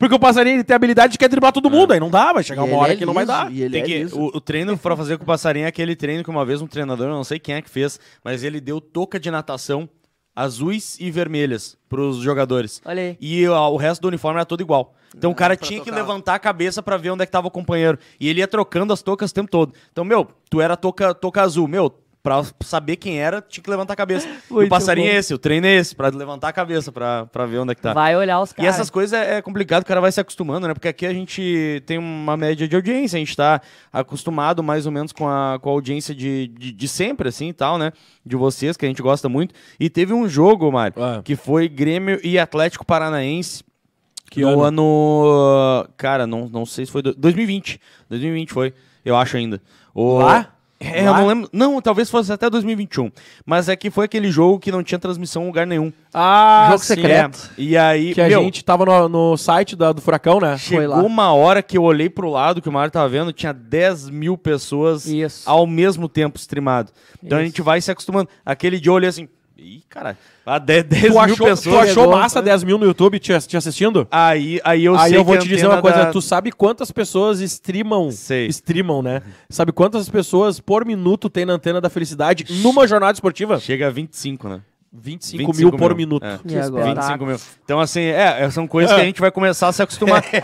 Porque o passarinho ele tem a habilidade de quer driblar todo é. mundo. Aí não dá, vai chegar E uma hora é que não vai dar. e ele Tem é que, liso. o, o treino pra fazer com o passarinho é aquele treino que uma vez um treinador, eu não sei quem é que fez, mas ele deu touca de natação azuis e vermelhas pros jogadores. Olha aí. E ó, o resto do uniforme era todo igual. Então o cara tinha que levantar a cabeça pra ver onde é que tava o companheiro. E ele ia trocando as toucas o tempo todo. Então, meu, tu era touca, toca azul. Meu, pra saber quem era, tinha que levantar a cabeça. o passarinho bom. é esse, o treino é esse, pra levantar a cabeça, pra, pra ver onde é que tá. Vai olhar os caras. E essas coisas é, é, complicado, o cara vai se acostumando, né? Porque aqui a gente tem uma média de audiência, a gente tá acostumado mais ou menos com a, com a audiência de, de, de sempre, assim e tal, né? De vocês, que a gente gosta muito. E teve um jogo, Mário, ah. que foi Grêmio e Atlético Paranaense. Que no ano? ano. Cara, não, não sei se foi. Do... 2020. 2020 foi, eu acho ainda. O... Lá? É, Lá? eu não lembro. Não, talvez fosse até 2021. Mas é que foi aquele jogo que não tinha transmissão em lugar nenhum. Ah, jogo sim. secreto. É. E aí. Que meu, a gente tava no, no site da, do Furacão, né? Chegou uma hora que eu olhei pro lado que o Mário tava vendo, tinha 10 mil pessoas Isso. ao mesmo tempo streamado. Então Isso. a gente vai se acostumando. Aquele de olhei assim. Ih, cara. Ah, 10, 10 tu mil achou, pessoas. Tu achou massa 10 né? mil no YouTube te, te assistindo? Aí, aí eu Aí eu vou te dizer uma coisa. Da... Tu sabe quantas pessoas streamam? Sei. Streamam, né? Sabe quantas pessoas por minuto tem na antena da felicidade numa jornada esportiva? Chega a 25, né? 25, 25 mil, mil por minuto. É. 25 mil. Então, assim, é, são coisas é. que a gente vai começar a se acostumar. É, é,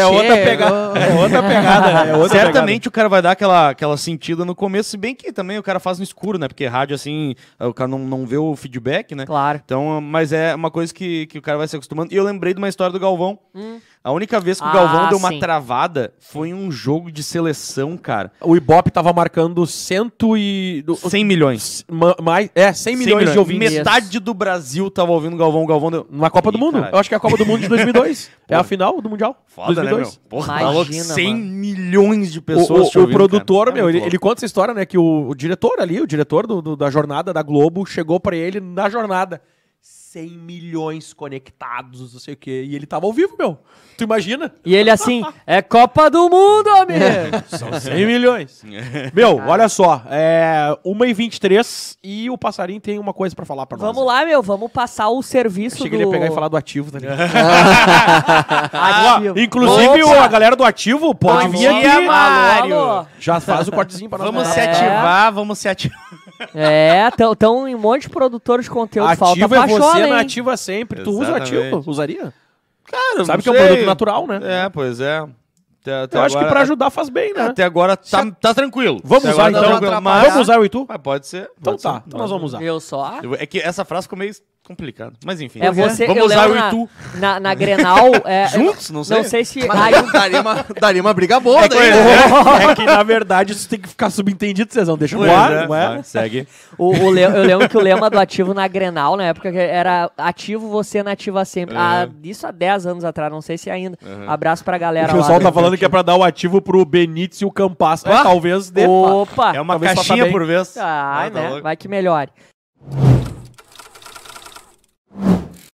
é, outra, é pegada. É outra pegada. Certamente o cara vai dar aquela, aquela sentida no começo, se bem que também o cara faz no escuro, né? Porque rádio, assim, o cara não, não vê o feedback, né? Claro. Então, mas é uma coisa que, que o cara vai se acostumando. E eu lembrei de uma história do Galvão. Hum. A única vez que o ah, Galvão ah, deu uma sim. travada foi em um jogo de seleção, cara. O Ibope tava marcando cento e... 100 milhões. Ma mais, é, 100 milhões, 100 milhões. de ouvintes. Metade do Brasil tava ouvindo o Galvão. O Galvão deu... Na Copa do Mundo. Eu acho que é a Copa do Mundo de 2002. é a final do Mundial. Foda, 2002. né, meu? Porra, Imagina, 100 mano. milhões de pessoas O, o, o ouvindo, produtor, cara. É meu, ele, ele, conta essa história, né? Que o, o diretor ali, o diretor do, do, da jornada da Globo, chegou para ele na jornada. 100 milhões conectados, não sei o quê. E ele tava ao vivo, meu. Tu imagina? E ele assim, é Copa do Mundo, amigo! É. São 100 milhões. É. meu, olha só, é 1h23 e o passarinho tem uma coisa para falar para nós. Vamos lá, meu, vamos passar o serviço Achei do... que ele ia pegar e falar do ativo, tá ligado? ah, inclusive, Opa. a galera do ativo pode Bom vir dia, aqui. Mário. Já faz o cortezinho pra nós. Vamos se é. ativar, é. vamos se ativar. É, estão em um monte de produtores de conteúdo ativo falta é pra é você na ativa sempre. Exatamente. Tu usa ativo? Usaria? Cara, Sabe que sei. é um produto natural, né? É, pois é. Até, até eu agora, acho que pra ajudar faz bem, né? Até agora tá, tá tranquilo. Vamos usar tá então. mas... Vamos usar o Itu? Ah, pode ser. Então pode então tá, ser. então nós vamos usar. Eu só? É que essa frase ficou meio complicado. Mas enfim. É, você, vamos usar o Itu. Na, na, na Grenal. É, Juntos? Não sei. Não sei se. aí, daria, uma, daria uma briga boa, é, daí, né? né? é que, na verdade, isso tem que ficar subentendido, Cezão. Deixa eu voar, é. não é? Ah, segue. O, o eu lembro que o lema do ativo na Grenal, na época, era ativo, você nativa sempre. Uhum. Ah, isso há 10 anos atrás, não sei se ainda. Uhum. Abraço pra galera. O pessoal lá, tá falando que é pra dar o ativo pro Benítez e o Campasso. Ah, talvez dê. Opa! É uma caixinha por vez. Ah, ah tá né? Tá vai que melhore.